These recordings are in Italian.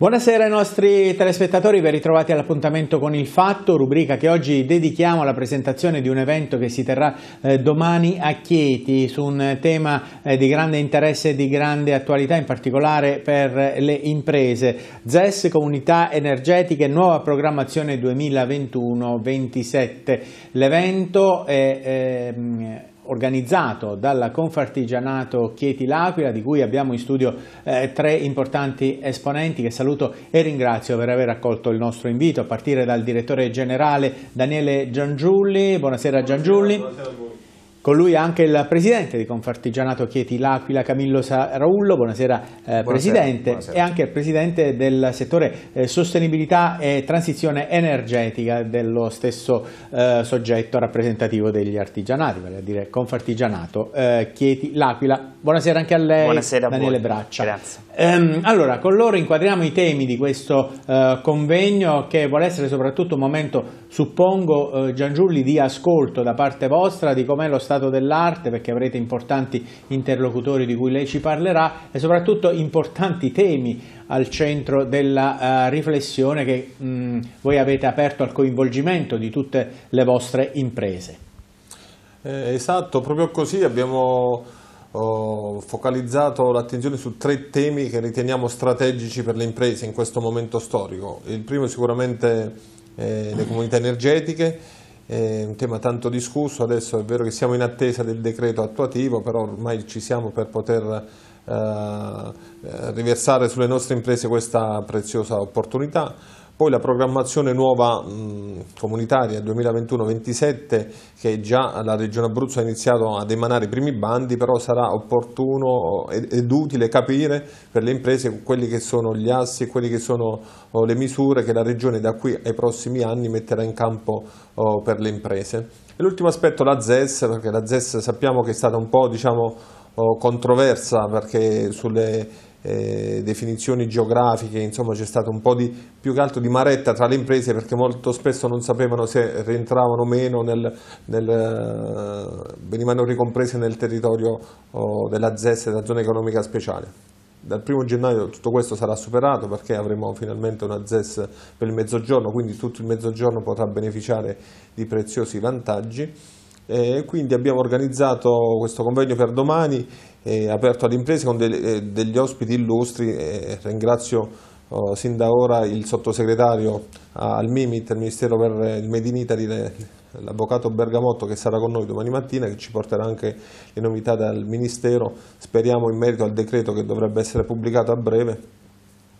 Buonasera ai nostri telespettatori, ben ritrovati all'appuntamento con Il Fatto, rubrica che oggi dedichiamo alla presentazione di un evento che si terrà eh, domani a Chieti su un tema eh, di grande interesse e di grande attualità, in particolare per le imprese. ZES, Comunità Energetiche, Nuova Programmazione 2021-27. L'evento è... Eh, organizzato dalla Confartigianato Chieti L'Aquila, di cui abbiamo in studio eh, tre importanti esponenti che saluto e ringrazio per aver accolto il nostro invito, a partire dal direttore generale Daniele Giangiulli. Buonasera, buonasera Giangiulli. Buonasera, buonasera. Con lui anche il presidente di Confartigianato Chieti L'Aquila, Camillo Raullo. buonasera, eh, buonasera presidente, buonasera. e anche il presidente del settore eh, sostenibilità e transizione energetica dello stesso eh, soggetto rappresentativo degli artigianati, vale a dire Confartigianato eh, Chieti L'Aquila. Buonasera anche a lei, buonasera Daniele buona. Braccia. Grazie. Ehm, allora, con loro inquadriamo i temi di questo eh, convegno che vuole essere soprattutto un momento, suppongo, eh, Giangiulli, di ascolto da parte vostra di com'è lo stato stato dell'arte perché avrete importanti interlocutori di cui lei ci parlerà e soprattutto importanti temi al centro della uh, riflessione che mh, mm, voi avete aperto al coinvolgimento di tutte le vostre imprese. Eh, esatto, proprio così abbiamo ho oh, focalizzato l'attenzione su tre temi che riteniamo strategici per le imprese in questo momento storico. Il primo è sicuramente eh, le comunità energetiche, è un tema tanto discusso, adesso è vero che siamo in attesa del decreto attuativo, però ormai ci siamo per poter eh, eh riversare sulle nostre imprese questa preziosa opportunità. Poi la programmazione nuova comunitaria 2021-27 che già la Regione Abruzzo ha iniziato ad emanare i primi bandi, però sarà opportuno ed, utile capire per le imprese quelli che sono gli assi, e quelle che sono oh, le misure che la Regione da qui ai prossimi anni metterà in campo oh, per le imprese. L'ultimo aspetto la ZES, perché la ZES sappiamo che è stata un po' diciamo, oh, controversa perché sulle eh, definizioni geografiche, insomma c'è stato un po' di, più che altro di maretta tra le imprese perché molto spesso non sapevano se rientravano o meno, nel, nel, eh, venivano ricomprese nel territorio oh, della ZES, della zona economica speciale. Dal 1 gennaio tutto questo sarà superato perché avremo finalmente una ZES per il mezzogiorno, quindi tutto il mezzogiorno potrà beneficiare di preziosi vantaggi. E quindi abbiamo organizzato questo convegno per domani eh, aperto alle imprese con de degli ospiti illustri. Eh, ringrazio oh, sin da ora il sottosegretario al MIMIT, al Ministero per il Made in Italy, l'avvocato Bergamotto che sarà con noi domani mattina che ci porterà anche le novità dal Ministero, speriamo in merito al decreto che dovrebbe essere pubblicato a breve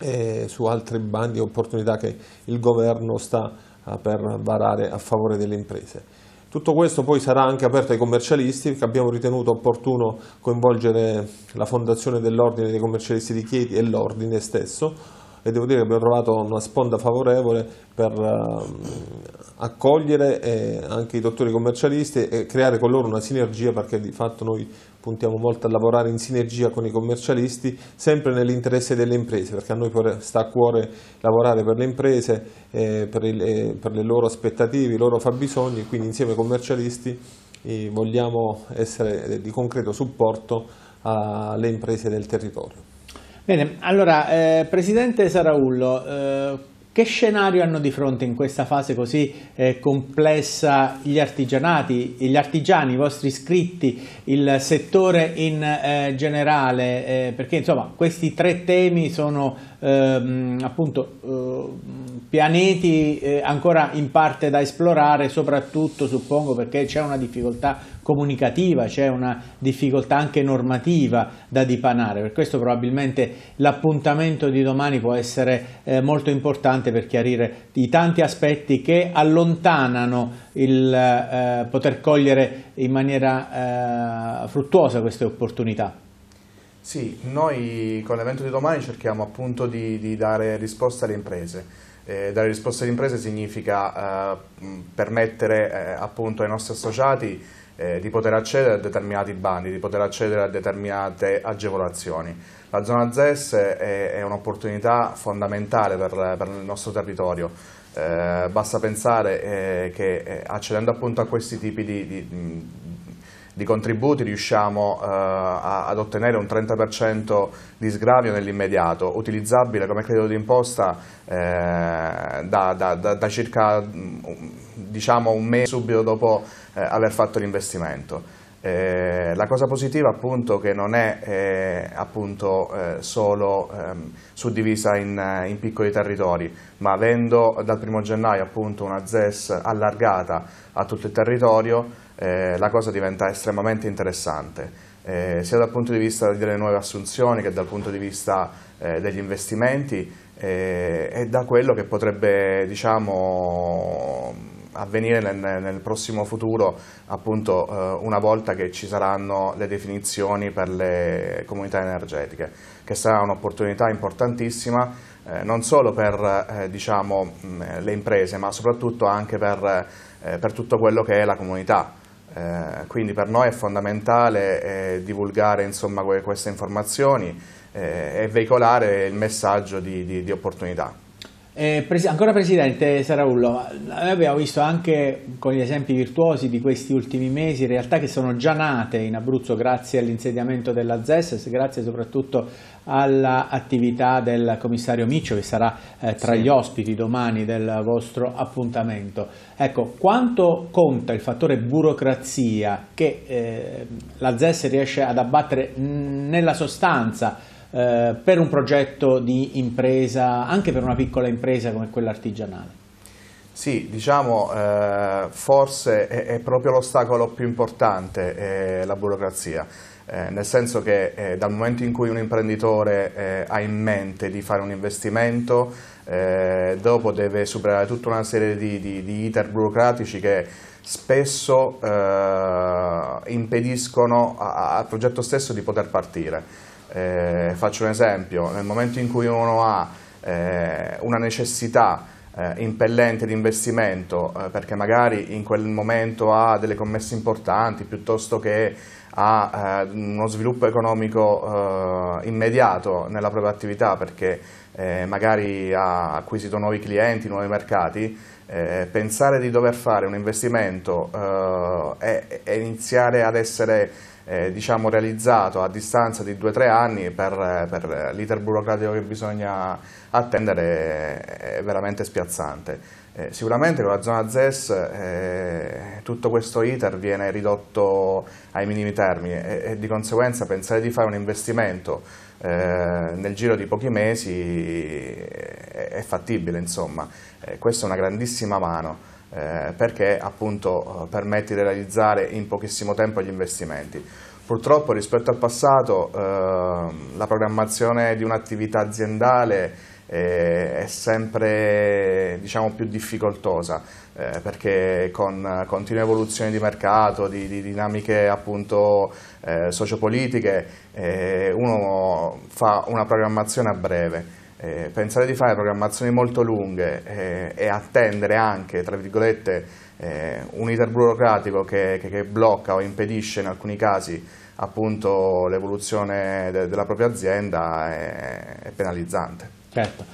e su altri bandi e opportunità che il governo sta eh, per varare a favore delle imprese. Tutto questo poi sarà anche aperto ai commercialisti, che abbiamo ritenuto opportuno coinvolgere la Fondazione dell'Ordine dei commercialisti di Chieti e l'Ordine stesso e devo dire che abbiamo trovato una sponda favorevole per ehm, accogliere eh, anche i dottori commercialisti e creare con loro una sinergia perché di fatto noi puntiamo molto a lavorare in sinergia con i commercialisti sempre nell'interesse delle imprese perché a noi sta a cuore lavorare per le imprese, eh, per, il, eh, per, le loro aspettative, i loro fabbisogni quindi insieme ai commercialisti eh, vogliamo essere eh, di concreto supporto alle imprese del territorio. Bene, allora eh, Presidente Saraullo, che scenario hanno di fronte in questa fase così eh, complessa gli artigianati, gli artigiani, i vostri iscritti, il settore in eh, generale? Eh, perché insomma questi tre temi sono ehm, appunto eh, pianeti eh, ancora in parte da esplorare, soprattutto suppongo perché c'è una difficoltà comunicativa, c'è una difficoltà anche normativa da dipanare, per questo probabilmente l'appuntamento di domani può essere eh, molto importante per chiarire i tanti aspetti che allontanano il eh, poter cogliere in maniera eh, fruttuosa queste opportunità. Sì, noi con l'evento di domani cerchiamo appunto di, di dare risposta alle imprese. Eh, dare risposta alle imprese significa eh, permettere eh, appunto ai nostri associati eh, di poter accedere a determinati bandi, di poter accedere a determinate agevolazioni. La zona ZES è, è un'opportunità fondamentale per, per, il nostro territorio, eh, basta pensare eh, che eh, accedendo appunto a questi tipi di, di di contributi riusciamo eh, ad ottenere un 30% di sgravio nell'immediato, utilizzabile come credito d'imposta eh, da, da, da, da, circa mm, diciamo, un mese subito dopo eh, aver fatto l'investimento. Eh, la cosa positiva appunto che non è eh, appunto, eh, solo ehm, suddivisa in, eh, in, piccoli territori, ma avendo dal 1 gennaio appunto una ZES allargata a tutto il territorio, eh, la cosa diventa estremamente interessante, eh, sia dal punto di vista delle nuove assunzioni che dal punto di vista eh, degli investimenti eh, e da quello che potrebbe diciamo, avvenire nel, nel, prossimo futuro appunto eh, una volta che ci saranno le definizioni per le comunità energetiche, che sarà un'opportunità importantissima eh, non solo per diciamo, mm, le imprese ma soprattutto anche per per tutto quello che è la comunità. Eh, quindi per noi è fondamentale eh, divulgare insomma, queste informazioni eh, e veicolare il messaggio di, di, di opportunità. Eh, pres ancora Presidente eh, Saraullo, abbiamo visto anche con gli esempi virtuosi di questi ultimi mesi realtà che sono già nate in Abruzzo grazie all'insediamento della ZES, grazie soprattutto all'attività del commissario Miccio che sarà eh, tra sì. gli ospiti domani del vostro appuntamento. Ecco, quanto conta il fattore burocrazia che eh, la ZES riesce ad abbattere nella sostanza eh, per un progetto di impresa, anche per una piccola impresa come quella artigianale? Sì, diciamo eh, forse è, è proprio l'ostacolo più importante, eh, la burocrazia. Eh, nel senso che eh, dal momento in cui un imprenditore eh, ha in mente di fare un investimento, eh, dopo deve superare tutta una serie di, di, di iter burocratici che spesso eh, impediscono al progetto stesso di poter partire. Eh, faccio un esempio, nel momento in cui uno ha eh, una necessità eh, impellente di investimento, eh, perché magari in quel momento ha delle commesse importanti piuttosto che ha eh, uno sviluppo economico eh, immediato nella propria attività perché magari ha acquisito nuovi clienti, nuovi mercati, pensare di dover fare un investimento e, e iniziare ad essere eh, diciamo realizzato a distanza di 2-3 anni per, per l'iter burocratico che bisogna attendere è veramente spiazzante. Eh, sicuramente con la zona ZES eh, tutto questo iter viene ridotto ai minimi termini e, e di conseguenza pensare di fare un investimento eh, nel giro di pochi mesi eh, è, è fattibile, insomma, eh, questa è una grandissima mano. Eh, perché appunto eh, permette di realizzare in pochissimo tempo gli investimenti. Purtroppo rispetto al passato ehm, la programmazione di un'attività aziendale eh, è sempre diciamo, più difficoltosa eh, perché con continue evoluzioni di mercato, di, di dinamiche appunto eh, sociopolitiche, eh, uno fa una programmazione a breve eh, pensare di fare programmazioni molto lunghe eh, e attendere anche, tra virgolette, eh, un iter burocratico che, che, che, blocca o impedisce in alcuni casi l'evoluzione de, della propria azienda è, è penalizzante. Certo.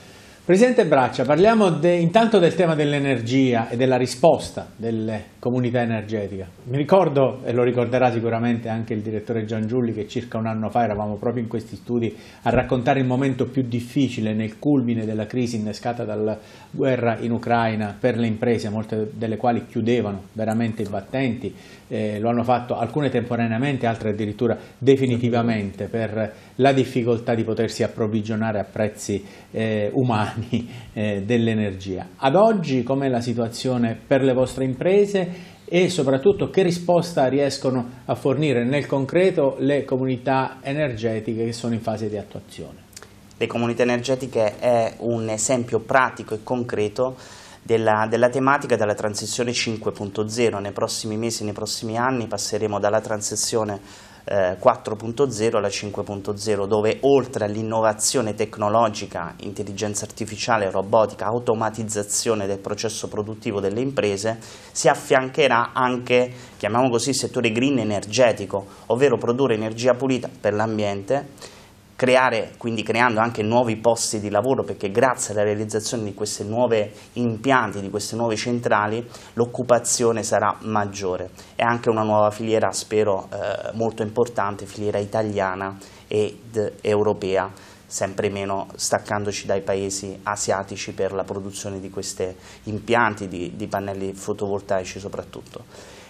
Presidente Braccia, parliamo de, intanto del tema dell'energia e della risposta delle comunità energetiche. Mi ricordo, e lo ricorderà sicuramente anche il direttore Giangiulli, che circa un anno fa eravamo proprio in questi studi a raccontare il momento più difficile nel culmine della crisi innescata dalla guerra in Ucraina per le imprese, molte delle quali chiudevano veramente i battenti, eh, lo hanno fatto alcune temporaneamente, altre addirittura definitivamente per la difficoltà di potersi approvvigionare a prezzi eh, umani eh, dell'energia. Ad oggi com'è la situazione per le vostre imprese e soprattutto che risposta riescono a fornire nel concreto le comunità energetiche che sono in fase di attuazione? Le comunità energetiche è un esempio pratico e concreto della, della tematica della transizione 5.0. Nei prossimi mesi, nei prossimi anni passeremo dalla transizione 4.0 eh, alla 5.0 dove oltre all'innovazione tecnologica, intelligenza artificiale, robotica, automatizzazione del processo produttivo delle imprese si affiancherà anche, chiamiamo così, il settore green energetico, ovvero produrre energia pulita per l'ambiente creare, quindi creando anche nuovi posti di lavoro perché grazie alla realizzazione di questi nuovi impianti, di queste nuove centrali, l'occupazione sarà maggiore. È anche una nuova filiera, spero, eh, molto importante, filiera italiana ed europea, sempre meno staccandoci dai paesi asiatici per la produzione di questi impianti, di, di pannelli fotovoltaici soprattutto.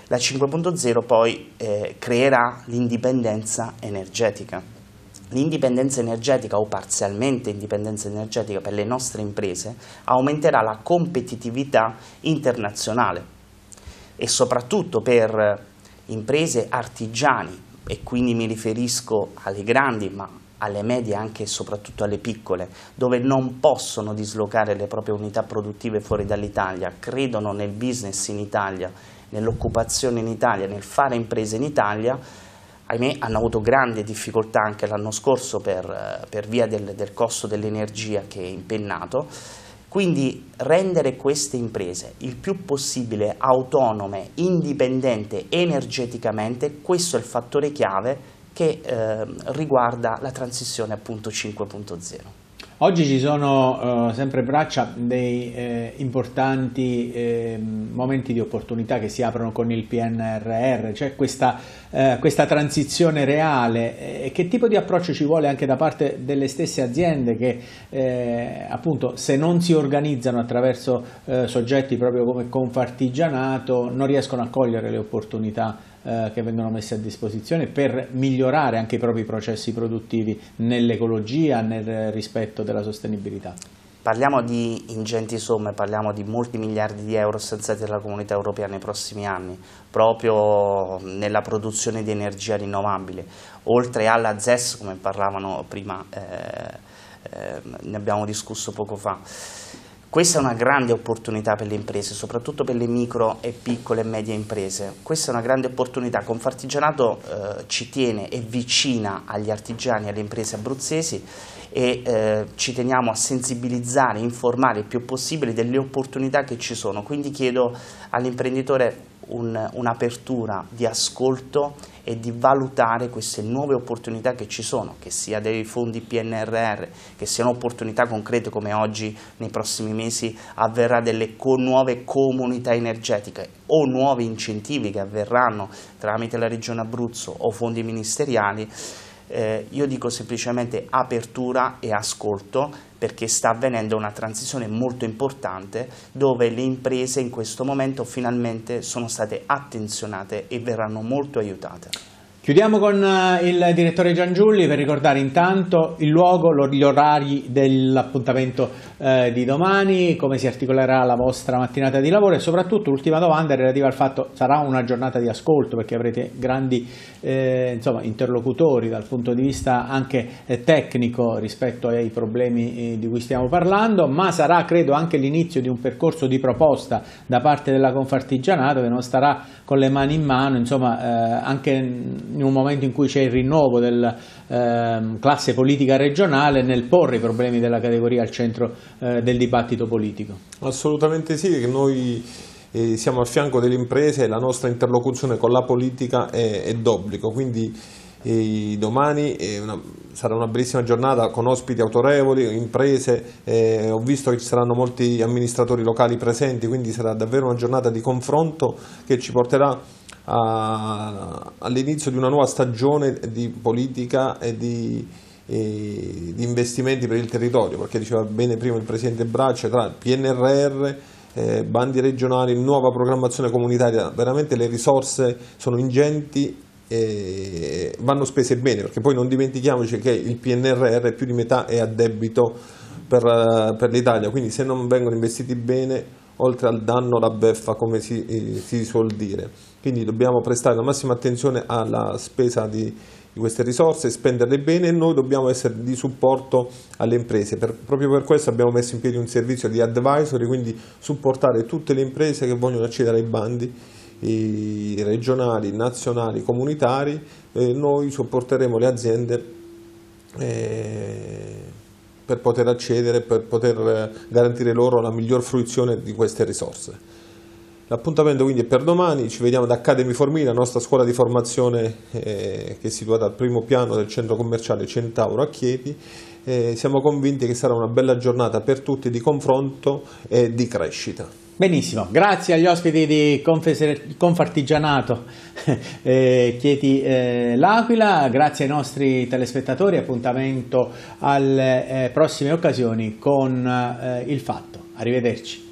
La 5.0 poi eh, creerà l'indipendenza energetica l'indipendenza energetica o parzialmente indipendenza energetica per le nostre imprese aumenterà la competitività internazionale e soprattutto per eh, imprese artigiani e quindi mi riferisco alle grandi ma alle medie anche e soprattutto alle piccole, dove non possono dislocare le proprie unità produttive fuori dall'Italia, credono nel business in Italia, nell'occupazione in Italia, nel fare imprese in Italia, ahimè hanno avuto grandi difficoltà anche l'anno scorso per, eh, per via del, del costo dell'energia che è impennato. Quindi rendere queste imprese il più possibile autonome, indipendente energeticamente, questo è il fattore chiave che eh, riguarda la transizione appunto 5.0. Oggi ci sono eh, sempre braccia dei eh, importanti eh, momenti di opportunità che si aprono con il PNRR, cioè questa, eh, questa transizione reale e che tipo di approccio ci vuole anche da parte delle stesse aziende che eh, appunto se non si organizzano attraverso eh, soggetti proprio come Confartigianato non riescono a cogliere le opportunità eh, che vengono messi a disposizione per migliorare anche i propri processi produttivi nell'ecologia, nel rispetto della sostenibilità? Parliamo di ingenti somme, parliamo di molti miliardi di euro stanziati dalla comunità europea nei prossimi anni, proprio nella produzione di energia rinnovabile, oltre alla ZES, come parlavano prima, eh, eh, ne abbiamo discusso poco fa. Questa è una grande opportunità per le imprese, soprattutto per le micro e piccole e medie imprese. Questa è una grande opportunità. Confartigianato eh, ci tiene e vicina agli artigiani e alle imprese abruzzesi e eh, ci teniamo a sensibilizzare, informare il più possibile delle opportunità che ci sono. Quindi chiedo all'imprenditore un'apertura un di ascolto e di valutare queste nuove opportunità che ci sono, che sia dei fondi PNRR, che siano opportunità concrete come oggi nei prossimi mesi avverrà delle co nuove comunità energetiche o nuovi incentivi che avverranno tramite la Regione Abruzzo o fondi ministeriali, eh, io dico semplicemente apertura e ascolto perché sta avvenendo una transizione molto importante dove le imprese in questo momento finalmente sono state attenzionate e verranno molto aiutate. Chiudiamo con eh, il direttore Giangiulli per ricordare intanto il luogo, gli orari dell'appuntamento eh, di domani, come si articolerà la vostra mattinata di lavoro e soprattutto l'ultima domanda è relativa al fatto che sarà una giornata di ascolto perché avrete grandi eh, insomma, interlocutori dal punto di vista anche eh, tecnico rispetto ai problemi eh, di cui stiamo parlando, ma sarà credo anche l'inizio di un percorso di proposta da parte della Confartigianato che non starà con le mani in mano, insomma eh, anche in un momento in cui c'è il rinnovo della eh, classe politica regionale nel porre i problemi della categoria al centro eh, del dibattito politico. Assolutamente sì, noi eh, siamo a fianco delle imprese e la nostra interlocuzione con la politica è, è d'obbligo, quindi eh, domani eh, una, sarà una bellissima giornata con ospiti autorevoli, imprese, eh, ho visto che ci saranno molti amministratori locali presenti, quindi sarà davvero una giornata di confronto che ci porterà a, all'inizio di una nuova stagione di politica e di, e, di, investimenti per il territorio, perché diceva bene prima il Presidente Braccia, tra PNRR, eh, bandi regionali, nuova programmazione comunitaria, veramente le risorse sono ingenti e vanno spese bene, perché poi non dimentichiamoci che il PNRR più di metà è a debito per, per l'Italia, quindi se non vengono investiti bene, oltre al danno la beffa come si, eh, si suol dire. Quindi dobbiamo prestare la massima attenzione alla spesa di, queste risorse, spenderle bene e noi dobbiamo essere di supporto alle imprese. Per, proprio per questo abbiamo messo in piedi un servizio di advisory, quindi supportare tutte le imprese che vogliono accedere ai bandi regionali, nazionali, comunitari. e noi supporteremo le aziende eh, per poter accedere, per poter eh, garantire loro la miglior fruizione di queste risorse. L'appuntamento quindi è per domani, ci vediamo ad Academy Formina, la nostra scuola di formazione eh, che è situata al primo piano del centro commerciale Centauro a Chieti. Eh, siamo convinti che sarà una bella giornata per tutti di confronto e di crescita. Benissimo, grazie agli ospiti di Confartigianato eh, Chieti eh, L'Aquila, grazie ai nostri telespettatori, appuntamento alle eh, prossime occasioni con eh, il fatto. Arrivederci.